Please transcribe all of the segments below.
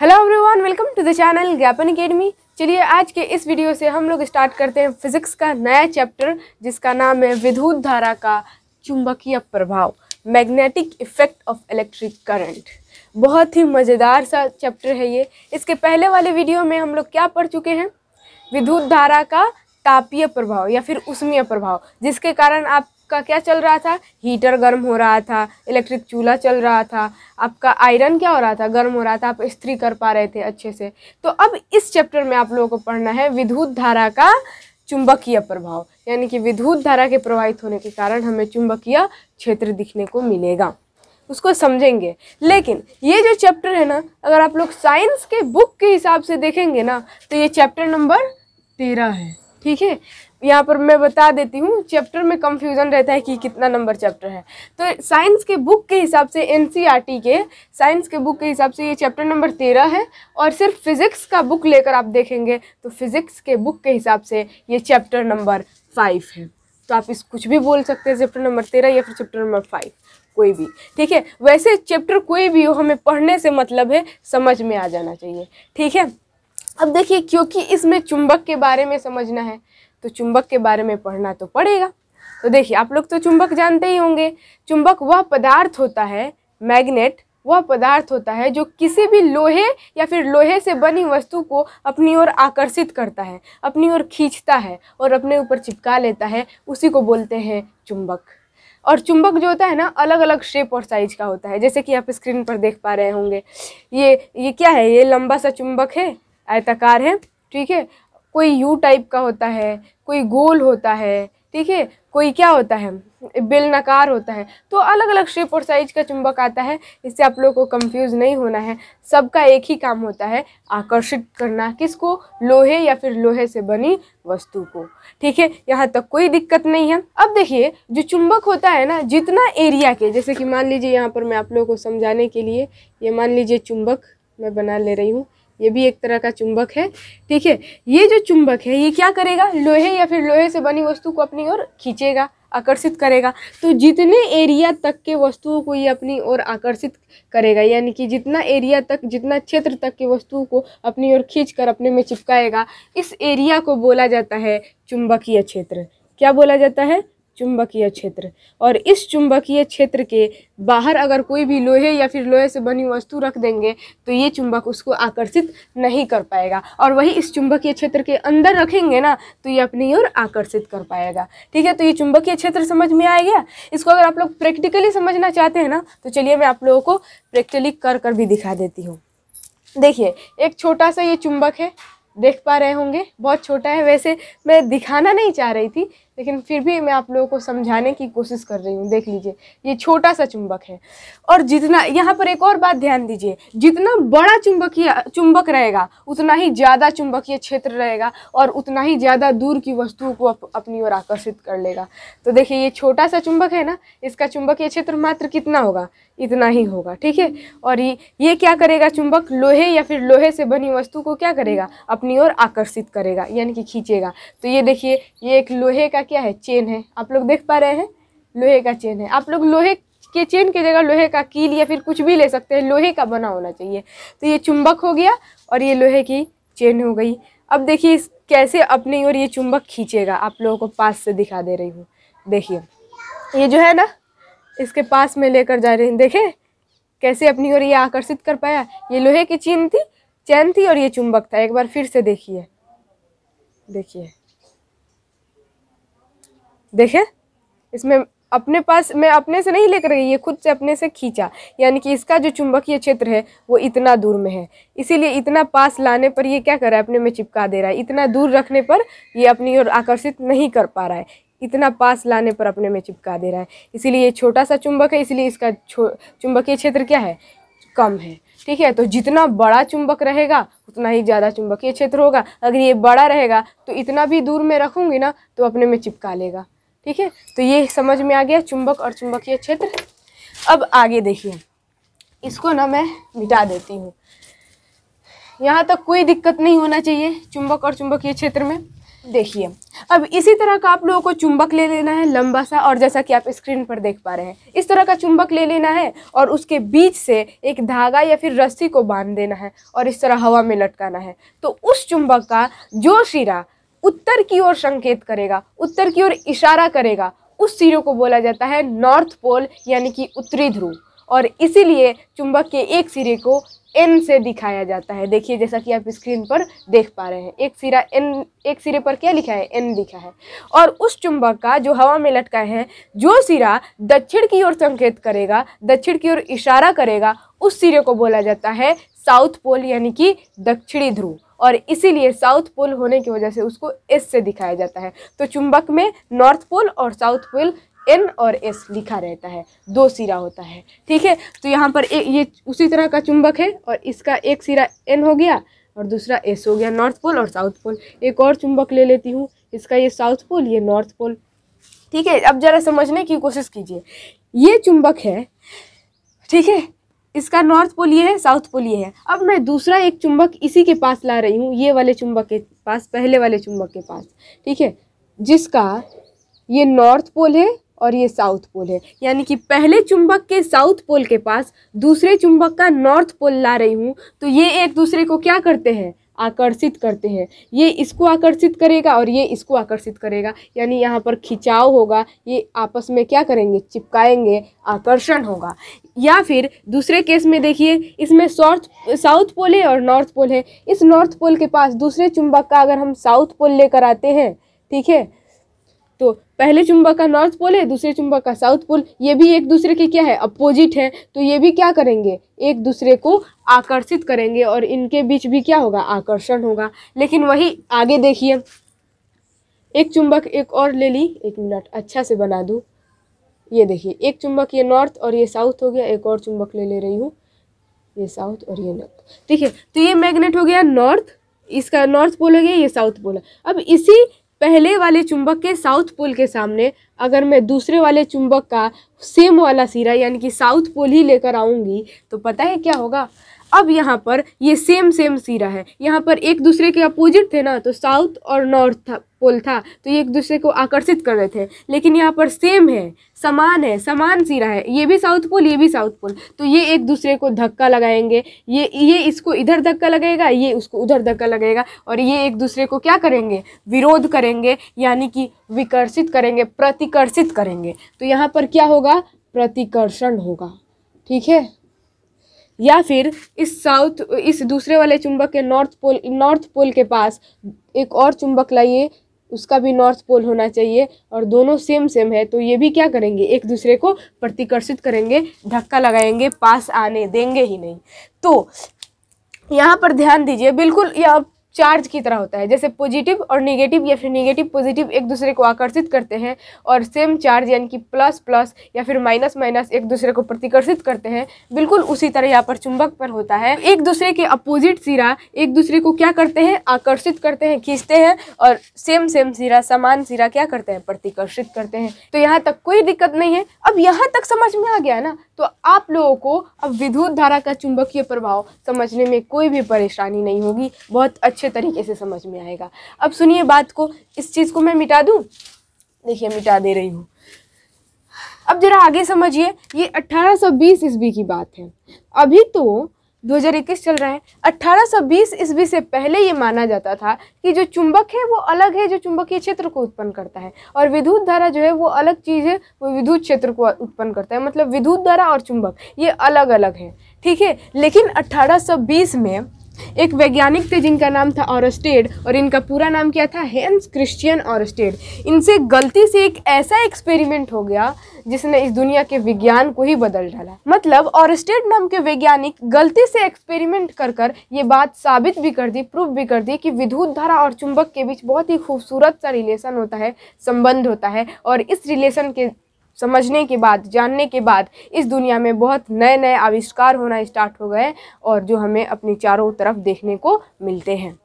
hello everyone welcome to the channel ज्ञापन academy चलिए आज के इस वीडियो से हम लोग स्टार्ट करते हैं फिजिक्स का नया चैप्टर जिसका नाम है विद्युत धारा का चुंबकीय प्रभाव magnetic effect of electric current बहुत ही मज़ेदार सा चैप्टर है ये इसके पहले वाले वीडियो में हम लोग क्या पढ़ चुके हैं विद्युत धारा का तापीय प्रभाव या फिर उष्मीय प्रभाव जिसके कारण आप आपका क्या चल रहा था हीटर गर्म हो रहा था इलेक्ट्रिक चूल्हा चल रहा था आपका आयरन क्या हो रहा था गर्म हो रहा था आप स्त्री कर पा रहे थे अच्छे से तो अब इस चैप्टर में आप लोगों को पढ़ना है विद्युत धारा का चुंबकीय प्रभाव यानी कि विद्युत धारा के प्रभावित होने के कारण हमें चुंबकीय क्षेत्र दिखने को मिलेगा उसको समझेंगे लेकिन ये जो चैप्टर है ना अगर आप लोग साइंस के बुक के हिसाब से देखेंगे ना तो ये चैप्टर नंबर तेरह है ठीक है यहाँ पर मैं बता देती हूँ चैप्टर में कंफ्यूजन रहता है कि कितना नंबर चैप्टर है तो साइंस के बुक के हिसाब से एन e के साइंस के बुक के हिसाब से ये चैप्टर नंबर तेरह है और सिर्फ फिज़िक्स का बुक लेकर आप देखेंगे तो फिज़िक्स के बुक के हिसाब से ये चैप्टर नंबर फाइव है तो आप इस कुछ भी बोल सकते हैं चैप्टर नंबर तेरह या फिर चैप्टर नंबर फाइव कोई भी ठीक है वैसे चैप्टर कोई भी हो हमें पढ़ने से मतलब है समझ में आ जाना चाहिए ठीक है अब देखिए क्योंकि इसमें चुंबक के बारे में समझना है तो चुंबक के बारे में पढ़ना तो पड़ेगा तो देखिए आप लोग तो चुंबक जानते ही होंगे चुंबक वह पदार्थ होता है मैग्नेट वह पदार्थ होता है जो किसी भी लोहे या फिर लोहे से बनी वस्तु को अपनी ओर आकर्षित करता है अपनी ओर खींचता है और अपने ऊपर चिपका लेता है उसी को बोलते हैं चुंबक और चुंबक जो होता है ना अलग अलग शेप और साइज का होता है जैसे कि आप स्क्रीन पर देख पा रहे होंगे ये ये क्या है ये लंबा सा चुंबक है आयताकार है ठीक है कोई यू टाइप का होता है कोई गोल होता है ठीक है कोई क्या होता है बेलनाकार होता है तो अलग अलग शेप और साइज का चुंबक आता है इससे आप लोगों को कंफ्यूज नहीं होना है सबका एक ही काम होता है आकर्षित करना किसको लोहे या फिर लोहे से बनी वस्तु को ठीक है यहाँ तक कोई दिक्कत नहीं है अब देखिए जो चुंबक होता है ना जितना एरिया के जैसे कि मान लीजिए यहाँ पर मैं आप लोगों को समझाने के लिए ये मान लीजिए चुंबक मैं बना ले रही हूँ ये भी एक तरह का चुंबक है ठीक है ये जो चुंबक है ये क्या करेगा लोहे या फिर लोहे से बनी वस्तु को अपनी ओर खींचेगा आकर्षित करेगा तो जितने एरिया तक के वस्तुओं को ये अपनी ओर आकर्षित करेगा यानी कि जितना एरिया तक जितना क्षेत्र तक की वस्तुओं को अपनी ओर खींच कर अपने में चिपकाएगा इस एरिया को बोला जाता है चुंबकीय क्षेत्र क्या बोला जाता है चुंबकीय क्षेत्र और इस चुंबकीय क्षेत्र के बाहर अगर कोई भी लोहे या फिर लोहे से बनी वस्तु रख देंगे तो ये चुंबक उसको आकर्षित नहीं कर पाएगा और वही इस चुंबकीय क्षेत्र के अंदर रखेंगे ना तो ये अपनी ओर आकर्षित कर पाएगा ठीक है तो ये चुंबकीय क्षेत्र समझ में आ गया इसको अगर आप लोग प्रैक्टिकली समझना चाहते हैं ना तो चलिए मैं आप लोगों को प्रैक्टिकली कर कर भी दिखा देती हूँ देखिए एक छोटा सा ये चुंबक है देख पा रहे होंगे बहुत छोटा है वैसे मैं दिखाना नहीं चाह रही थी लेकिन फिर भी मैं आप लोगों को समझाने की कोशिश कर रही हूँ देख लीजिए ये छोटा सा चुंबक है और जितना यहाँ पर एक और बात ध्यान दीजिए जितना बड़ा चुंबकीय चुंबक रहेगा उतना ही ज़्यादा चुंबकीय क्षेत्र रहेगा और उतना ही ज़्यादा दूर की वस्तुओं को अप, अपनी ओर आकर्षित कर लेगा तो देखिए ये छोटा सा चुंबक है ना इसका चुंबकीय क्षेत्र मात्र कितना होगा इतना ही होगा ठीक है और ये ये क्या करेगा चुंबक लोहे या फिर लोहे से बनी वस्तु को क्या करेगा अपनी ओर आकर्षित करेगा यानी कि खींचेगा तो ये देखिए ये एक लोहे का क्या है चेन है आप लोग देख पा रहे हैं लोहे का चेन है आप लोग लोहे के चेन की जगह लोहे का कील या फिर कुछ भी ले सकते हैं लोहे का बना होना चाहिए तो ये चुंबक हो गया और ये लोहे की चेन हो गई अब देखिए इस कैसे अपनी ओर ये चुंबक खींचेगा आप लोगों को पास से दिखा दे रही हूँ देखिए ये जो है ना इसके पास में लेकर जा रही हूँ देखें कैसे अपनी ओर ये आकर्षित कर पाया ये लोहे की चेन थी चैन थी और ये चुंबक था एक बार फिर से देखिए देखिए देखे इसमें अपने पास मैं अपने से नहीं लेकर गई ये खुद से अपने से खींचा यानी कि इसका जो चुंबकीय क्षेत्र है वो इतना दूर में है इसीलिए इतना पास लाने पर ये क्या कर रहा है अपने में चिपका दे रहा है इतना दूर रखने पर ये अपनी ओर आकर्षित नहीं कर पा रहा है इतना पास लाने पर अपने में चिपका दे रहा है इसीलिए ये छोटा सा चुंबक है इसलिए इसका चुंबकीय क्षेत्र क्या है कम है ठीक है तो जितना बड़ा चुंबक रहेगा उतना ही ज़्यादा चुंबकीय क्षेत्र होगा अगर ये बड़ा रहेगा तो इतना भी दूर में रखूँगी ना तो अपने में चिपका लेगा ठीक है तो ये समझ में आ गया चुंबक और चुंबकीय क्षेत्र अब आगे देखिए इसको ना मैं मिटा देती हूँ यहाँ तक कोई दिक्कत नहीं होना चाहिए चुंबक और चुंबकीय क्षेत्र में देखिए अब इसी तरह का आप लोगों को चुंबक ले लेना है लंबा सा और जैसा कि आप स्क्रीन पर देख पा रहे हैं इस तरह का चुंबक ले लेना है और उसके बीच से एक धागा या फिर रस्सी को बांध देना है और इस तरह हवा में लटकाना है तो उस चुंबक का जो सिरा उत्तर की ओर संकेत करेगा उत्तर की ओर इशारा करेगा उस सिरे को बोला जाता है नॉर्थ पोल यानी कि उत्तरी ध्रुव और इसीलिए चुंबक के एक सिरे को एन से दिखाया जाता है देखिए जैसा कि आप स्क्रीन पर देख पा रहे हैं एक सिरा एन एक सिरे पर क्या लिखा है एन लिखा है और उस चुंबक का जो हवा में लटका है जो सिरा दक्षिण की ओर संकेत करेगा दक्षिण की ओर इशारा करेगा उस सिरे को बोला जाता है साउथ पोल यानी कि दक्षिणी ध्रुव और इसीलिए साउथ पोल होने की वजह से उसको एस से दिखाया जाता है तो चुंबक में नॉर्थ पोल और साउथ पोल एन और एस लिखा रहता है दो सिरा होता है ठीक है तो यहाँ पर ए, ये उसी तरह का चुंबक है और इसका एक सिरा एन हो गया और दूसरा एस हो गया नॉर्थ पोल और साउथ पोल एक और चुंबक ले लेती हूँ इसका ये साउथ पोल ये नॉर्थ पोल ठीक है अब ज़रा समझने की कोशिश कीजिए ये चुंबक है ठीक है इसका नॉर्थ पोल ये है साउथ पोल ये है अब मैं दूसरा एक चुंबक इसी के पास ला रही हूँ ये वाले चुंबक के पास पहले वाले चुंबक के पास ठीक है जिसका ये नॉर्थ पोल है और ये साउथ पोल है यानी कि पहले चुंबक के साउथ पोल के पास दूसरे चुंबक का नॉर्थ पोल ला रही हूँ तो ये एक दूसरे को क्या करते हैं आकर्षित करते हैं ये इसको आकर्षित करेगा और ये इसको आकर्षित करेगा यानी यहाँ पर खिंचाव होगा ये आपस में क्या करेंगे चिपकाएंगे आकर्षण होगा या फिर दूसरे केस में देखिए इसमें सॉर्थ साउथ पोल है और नॉर्थ पोल है इस नॉर्थ पोल के पास दूसरे चुंबक का अगर हम साउथ पोल लेकर आते हैं ठीक है पहले चुंबक का नॉर्थ पोल है दूसरे चुंबक का साउथ पोल ये भी एक दूसरे के क्या है अपोजिट है तो ये भी क्या करेंगे एक दूसरे को आकर्षित करेंगे और इनके बीच भी क्या होगा आकर्षण होगा लेकिन वही आगे देखिए एक चुंबक एक और ले ली एक मिनट अच्छा से बना दूँ ये देखिए एक चुंबक ये नॉर्थ और ये साउथ हो गया एक और चुंबक ले ले रही हूँ ये साउथ और ये नॉर्थ ठीक है तो ये मैग्नेट हो गया नॉर्थ इसका नॉर्थ पोल हो गया ये साउथ पोल अब इसी पहले वाले चुंबक के साउथ पोल के सामने अगर मैं दूसरे वाले चुंबक का सेम वाला सिरा यानी कि साउथ पोल ही लेकर आऊँगी तो पता है क्या होगा अब यहाँ पर ये सेम सेम सिरा है यहाँ पर एक दूसरे के अपोजिट थे ना तो साउथ और नॉर्थ था पोल था तो ये एक दूसरे को आकर्षित कर रहे थे लेकिन यहाँ पर सेम है समान है समान सिरा है ये भी साउथ पोल ये भी साउथ पोल तो ये एक दूसरे को धक्का लगाएंगे ये ये इसको इधर धक्का लगेगा ये उसको उधर धक्का लगेगा और ये एक दूसरे को क्या करेंगे विरोध करेंगे यानी कि विकर्षित करेंगे प्रतिकर्षित करेंगे तो यहाँ पर क्या होगा प्रतिकर्षण होगा ठीक है या फिर इस साउथ इस दूसरे वाले चुंबक के नॉर्थ पोल नॉर्थ पोल के पास एक और चुंबक लाइए उसका भी नॉर्थ पोल होना चाहिए और दोनों सेम सेम है तो ये भी क्या करेंगे एक दूसरे को प्रतिकर्षित करेंगे धक्का लगाएंगे पास आने देंगे ही नहीं तो यहाँ पर ध्यान दीजिए बिल्कुल या चार्ज की तरह होता है जैसे पॉजिटिव और नेगेटिव या फिर नेगेटिव पॉजिटिव एक दूसरे को आकर्षित करते हैं और सेम चार्ज यानी कि प्लस प्लस या फिर माइनस माइनस एक दूसरे को प्रतिकर्षित करते हैं बिल्कुल उसी तरह यहाँ पर चुंबक पर होता है एक दूसरे के अपोजिट सिरा एक दूसरे को क्या करते हैं आकर्षित करते हैं खींचते हैं और सेम सेम सिरा समान सिरा क्या करते हैं प्रतिकर्षित करते हैं तो यहाँ तक कोई दिक्कत नहीं है अब यहाँ तक समझ में आ गया ना तो आप लोगों को अब विद्युत धारा का चुंबकीय प्रभाव समझने में कोई भी परेशानी नहीं होगी बहुत अच्छे तरीके से समझ में आएगा अब सुनिए बात को इस चीज़ को मैं मिटा दूँ देखिए मिटा दे रही हूँ अब जरा आगे समझिए ये 1820 ईस्वी की बात है अभी तो 2021 चल रहे हैं 1820 ईस्वी से पहले ये माना जाता था कि जो चुंबक है वो अलग है जो चुंबकीय क्षेत्र को उत्पन्न करता है और विद्युत धारा जो है वो अलग चीज़ है वो विद्युत क्षेत्र को उत्पन्न करता है मतलब विद्युत धारा और चुंबक ये अलग अलग है ठीक है लेकिन 1820 में एक वैज्ञानिक थे जिनका नाम था ऑरस्टेड और इनका पूरा नाम क्या था हेंस क्रिश्चियन ऑरस्टेड इनसे गलती से एक ऐसा एक्सपेरिमेंट हो गया जिसने इस दुनिया के विज्ञान को ही बदल डाला मतलब ऑरस्टेड नाम के वैज्ञानिक गलती से एक्सपेरिमेंट कर कर ये बात साबित भी कर दी प्रूफ भी कर दी कि विद्युत धारा और चुंबक के बीच बहुत ही खूबसूरत सा रिलेशन होता है संबंध होता है और इस रिलेशन के समझने के बाद जानने के बाद इस दुनिया में बहुत नए नए आविष्कार होना स्टार्ट हो गए और जो हमें अपनी चारों तरफ देखने को मिलते हैं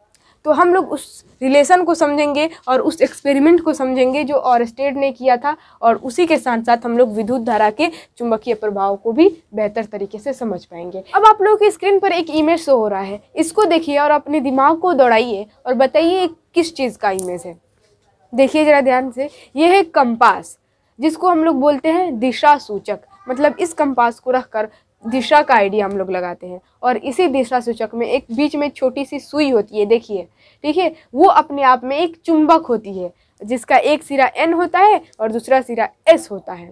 तो हम लोग उस रिलेशन को समझेंगे और उस एक्सपेरिमेंट को समझेंगे जो और स्टेट ने किया था और उसी के साथ साथ हम लोग विद्युत धारा के चुंबकीय प्रभाव को भी बेहतर तरीके से समझ पाएंगे अब आप लोगों की स्क्रीन पर एक इमेज शो हो रहा है इसको देखिए और अपने दिमाग को दौड़ाइए और बताइए किस चीज़ का इमेज है देखिए ज़रा ध्यान से यह है कंपास जिसको हम लोग बोलते हैं दिशा सूचक मतलब इस कंपास को रख कर दिशा का आइडिया हम लोग लगाते हैं और इसी दिशा सूचक में एक बीच में छोटी सी सुई होती है देखिए ठीक है वो अपने आप में एक चुंबक होती है जिसका एक सिरा एन होता है और दूसरा सिरा एस होता है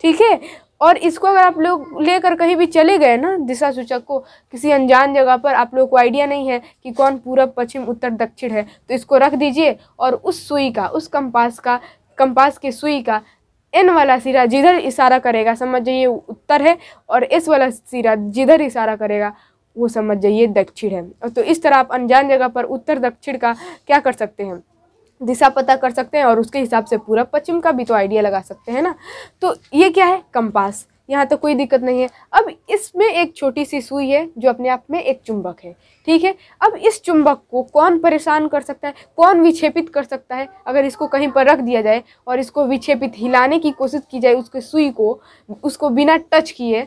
ठीक है और इसको अगर आप लोग लेकर कहीं भी चले गए ना दिशा सूचक को किसी अनजान जगह पर आप लोग को आइडिया नहीं है कि कौन पूरब पश्चिम उत्तर दक्षिण है तो इसको रख दीजिए और उस सुई का उस कंपास का कंपास के सुई का एन वाला सिरा जिधर इशारा करेगा समझ जाइए उत्तर है और एस वाला सिरा जिधर इशारा करेगा वो समझ जाइए दक्षिण है तो इस तरह आप अनजान जगह पर उत्तर दक्षिण का क्या कर सकते हैं दिशा पता कर सकते हैं और उसके हिसाब से पूरा पश्चिम का भी तो आइडिया लगा सकते हैं ना तो ये क्या है कंपास यहाँ तो कोई दिक्कत नहीं है अब इसमें एक छोटी सी सुई है जो अपने आप में एक चुंबक है ठीक है अब इस चुंबक को कौन परेशान कर सकता है कौन विक्षेपित कर सकता है अगर इसको कहीं पर रख दिया जाए और इसको विक्षेपित हिलाने की कोशिश की जाए उसके सुई को उसको बिना टच किए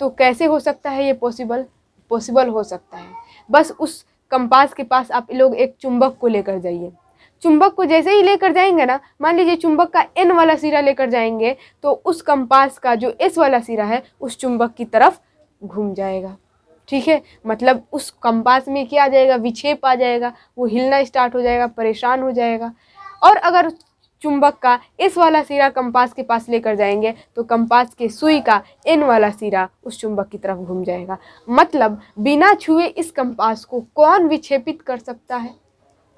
तो कैसे हो सकता है ये पॉसिबल पॉसिबल हो सकता है बस उस कंपास के पास आप लोग एक चुंबक को लेकर जाइए चुंबक को जैसे ही लेकर जाएंगे ना मान लीजिए चुंबक का एन वाला सिरा लेकर जाएंगे तो उस कंपास का जो एस वाला सिरा है उस चुंबक की तरफ घूम जाएगा ठीक है मतलब उस कंपास में क्या आ जाएगा विक्षेप आ जाएगा वो हिलना स्टार्ट हो जाएगा परेशान हो जाएगा और अगर चुंबक का इस वाला सिरा कंपास के पास लेकर जाएंगे तो कंपास के सुई का एन वाला सिरा उस चुंबक की तरफ घूम जाएगा मतलब बिना छुए इस कंपास को कौन विक्षेपित कर सकता है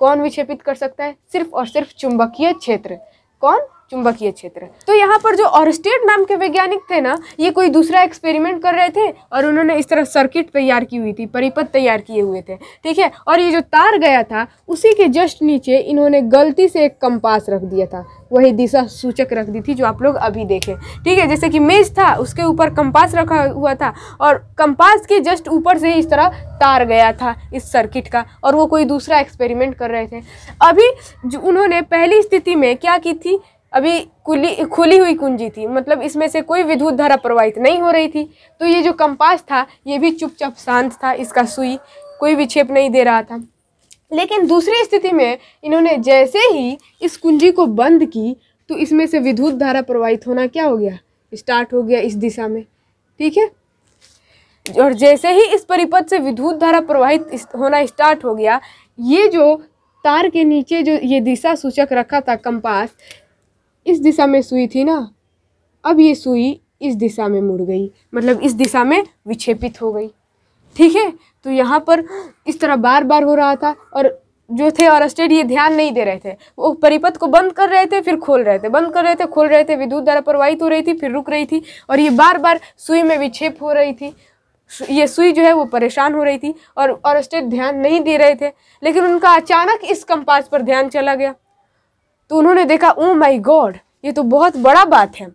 कौन विक्षेपित कर सकता है सिर्फ और सिर्फ चुंबकीय क्षेत्र कौन चुंबकीय क्षेत्र तो यहाँ पर जो ऑरस्टेट नाम के वैज्ञानिक थे ना ये कोई दूसरा एक्सपेरिमेंट कर रहे थे और उन्होंने इस तरह सर्किट तैयार की हुई थी परिपथ तैयार किए हुए थे ठीक है और ये जो तार गया था उसी के जस्ट नीचे इन्होंने गलती से एक कंपास रख दिया था वही दिशा सूचक रख दी थी जो आप लोग अभी देखें ठीक है जैसे कि मेज था उसके ऊपर कंपास रखा हुआ था और कंपास के जस्ट ऊपर से ही इस तरह तार गया था इस सर्किट का और वो कोई दूसरा एक्सपेरिमेंट कर रहे थे अभी उन्होंने पहली स्थिति में क्या की थी अभी खुली खुली हुई कुंजी थी मतलब इसमें से कोई विद्युत धारा प्रवाहित नहीं हो रही थी तो ये जो कंपास था ये भी चुपचाप शांत था इसका सुई कोई विक्षेप नहीं दे रहा था लेकिन दूसरी स्थिति में इन्होंने जैसे ही इस कुंजी को बंद की तो इसमें से विद्युत धारा प्रवाहित होना क्या हो गया स्टार्ट हो गया इस दिशा में ठीक है और जैसे ही इस परिपथ से विद्युत धारा प्रवाहित होना स्टार्ट हो गया ये जो तार के नीचे जो ये दिशा सूचक रखा था कंपास इस दिशा में सुई थी ना अब ये सुई इस दिशा में मुड़ गई मतलब इस दिशा में विक्षेपित हो गई ठीक है तो यहाँ पर इस तरह बार बार हो रहा था और जो थे और स्टेट ये ध्यान नहीं दे रहे थे वो परिपथ को बंद कर रहे थे फिर खोल रहे थे बंद कर रहे थे खोल रहे थे विद्युत द्वारा प्रवाहित हो रही थी फिर रुक रही थी और ये बार बार सुई में विक्षेप हो रही थी ये सुई जो है वो परेशान हो रही थी और और स्टेट ध्यान नहीं दे रहे थे लेकिन उनका अचानक इस कंपास पर ध्यान चला गया तो उन्होंने देखा ओ माई गॉड ये तो बहुत बड़ा बात है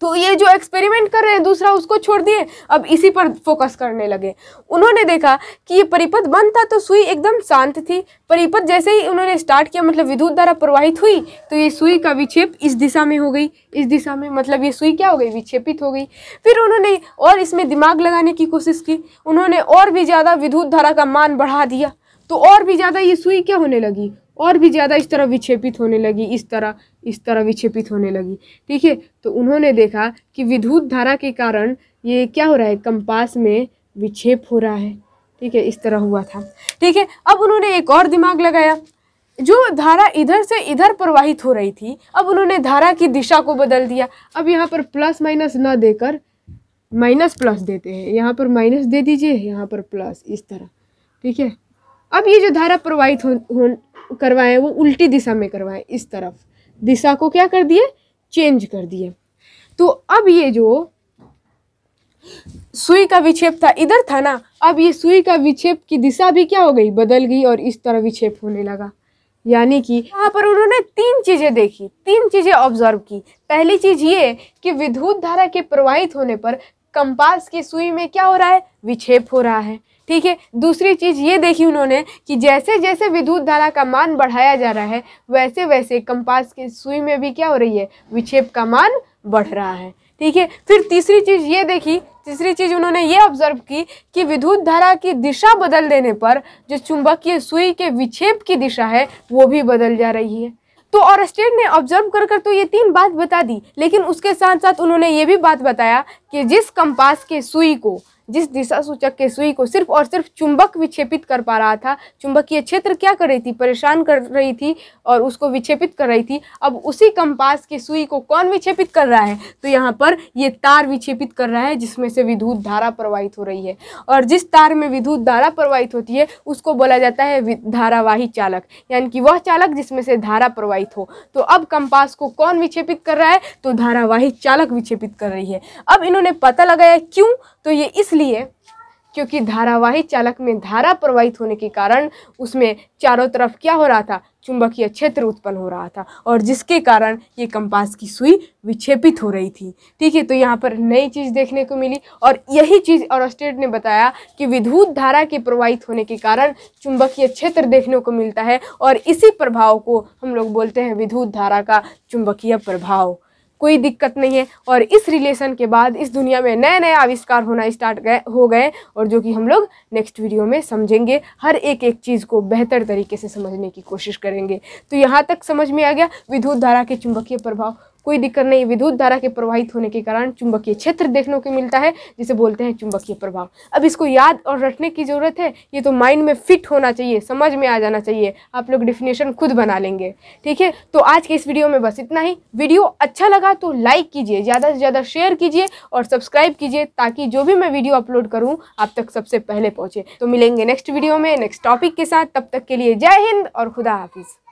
तो ये जो एक्सपेरिमेंट कर रहे हैं दूसरा उसको छोड़ दिए अब इसी पर फोकस करने लगे उन्होंने देखा कि ये परिपथ बंद था तो सुई एकदम शांत थी परिपथ जैसे ही उन्होंने स्टार्ट किया मतलब विद्युत धारा प्रवाहित हुई तो ये सुई का विक्षेप इस दिशा में हो गई इस दिशा में मतलब ये सुई क्या हो गई विक्षेपित हो गई फिर उन्होंने और इसमें दिमाग लगाने की कोशिश की उन्होंने और भी ज़्यादा विद्युत धारा का मान बढ़ा दिया तो और भी ज़्यादा ये सुई क्या होने लगी और भी ज़्यादा इस तरह विक्षेपित होने लगी इस तरह इस तरह विक्षेपित होने लगी ठीक है तो उन्होंने देखा कि विद्युत धारा के कारण ये क्या हो रहा है कंपास में विक्षेप हो रहा है ठीक है इस तरह हुआ था ठीक है अब उन्होंने एक और दिमाग लगाया जो धारा इधर से इधर प्रवाहित हो रही थी अब उन्होंने धारा की दिशा को बदल दिया अब यहाँ पर प्लस माइनस ना देकर माइनस प्लस देते हैं यहाँ पर माइनस दे दीजिए यहाँ पर प्लस इस तरह ठीक है अब ये जो धारा प्रवाहित हो, हो करवाएं वो उल्टी दिशा में करवाएं इस तरफ दिशा को क्या कर दिए चेंज कर दिए तो अब ये जो सुई का विक्षेप था इधर था ना अब ये सुई का विक्षेप की दिशा भी क्या हो गई बदल गई और इस तरह विक्षेप होने लगा यानी कि यहाँ पर उन्होंने तीन चीज़ें देखी तीन चीज़ें ऑब्जर्व की पहली चीज़ ये कि विद्युत धारा के प्रवाहित होने पर कंपास की सुई में क्या हो रहा है विक्षेप हो रहा है ठीक है दूसरी चीज़ ये देखी उन्होंने कि जैसे जैसे विद्युत धारा का मान बढ़ाया जा रहा है वैसे वैसे कंपास के सुई में भी क्या हो रही है विक्षेप का मान बढ़ रहा है ठीक है फिर तीसरी चीज़ ये देखी तीसरी चीज़ उन्होंने ये ऑब्जर्व की कि विद्युत धारा की दिशा बदल देने पर जो चुंबकीय सुई के विक्षेप की दिशा है वो भी बदल जा रही है तो और स्टेट ने ऑब्जर्व कर कर तो ये तीन बात बता दी लेकिन उसके साथ साथ उन्होंने ये भी बात बताया कि जिस कंपास के सुई को जिस दिशा सूचक के सुई को सिर्फ और सिर्फ चुंबक विक्षेपित कर पा रहा था चुंबकीय क्षेत्र क्या कर रही थी परेशान कर रही थी और उसको विक्षेपित कर रही थी अब उसी कंपास की सुई को कौन विक्षेपित कर रहा है तो यहाँ पर ये तार विक्षेपित कर रहा है जिसमें से विद्युत धारा प्रवाहित हो रही है और जिस तार में विद्युत धारा प्रवाहित होती है उसको बोला जाता है धारावाही चालक यानी कि वह चालक जिसमें से धारा प्रवाहित हो तो अब कंपास को कौन विक्षेपित कर रहा है तो धारावाही चालक विक्षेपित कर रही है अब इन्होंने पता लगाया क्यों तो ये इस इसलिए क्योंकि धारावाही चालक में धारा प्रवाहित होने के कारण उसमें चारों तरफ क्या हो रहा था चुंबकीय क्षेत्र उत्पन्न हो रहा था और जिसके कारण ये कंपास की सुई विक्षेपित हो रही थी ठीक है तो यहाँ पर नई चीज़ देखने को मिली और यही चीज़ और स्टेट ने बताया कि विद्युत धारा के प्रवाहित होने के कारण चुंबकीय क्षेत्र देखने को मिलता है और इसी प्रभाव को हम लोग बोलते हैं विद्युत धारा का चुंबकीय प्रभाव कोई दिक्कत नहीं है और इस रिलेशन के बाद इस दुनिया में नए नए आविष्कार होना स्टार्ट गए हो गए और जो कि हम लोग नेक्स्ट वीडियो में समझेंगे हर एक एक चीज़ को बेहतर तरीके से समझने की कोशिश करेंगे तो यहाँ तक समझ में आ गया विद्युत धारा के चुंबकीय प्रभाव कोई दिक्कत नहीं विद्युत धारा के प्रवाहित होने के कारण चुंबकीय क्षेत्र देखने को मिलता है जिसे बोलते हैं चुंबकीय प्रभाव अब इसको याद और रटने की ज़रूरत है ये तो माइंड में फिट होना चाहिए समझ में आ जाना चाहिए आप लोग डिफिनेशन खुद बना लेंगे ठीक है तो आज के इस वीडियो में बस इतना ही वीडियो अच्छा लगा तो लाइक कीजिए ज़्यादा से ज़्यादा शेयर कीजिए और सब्सक्राइब कीजिए ताकि जो भी मैं वीडियो अपलोड करूँ आप तक सबसे पहले पहुँचे तो मिलेंगे नेक्स्ट वीडियो में नेक्स्ट टॉपिक के साथ तब तक के लिए जय हिंद और खुदा हाफिज़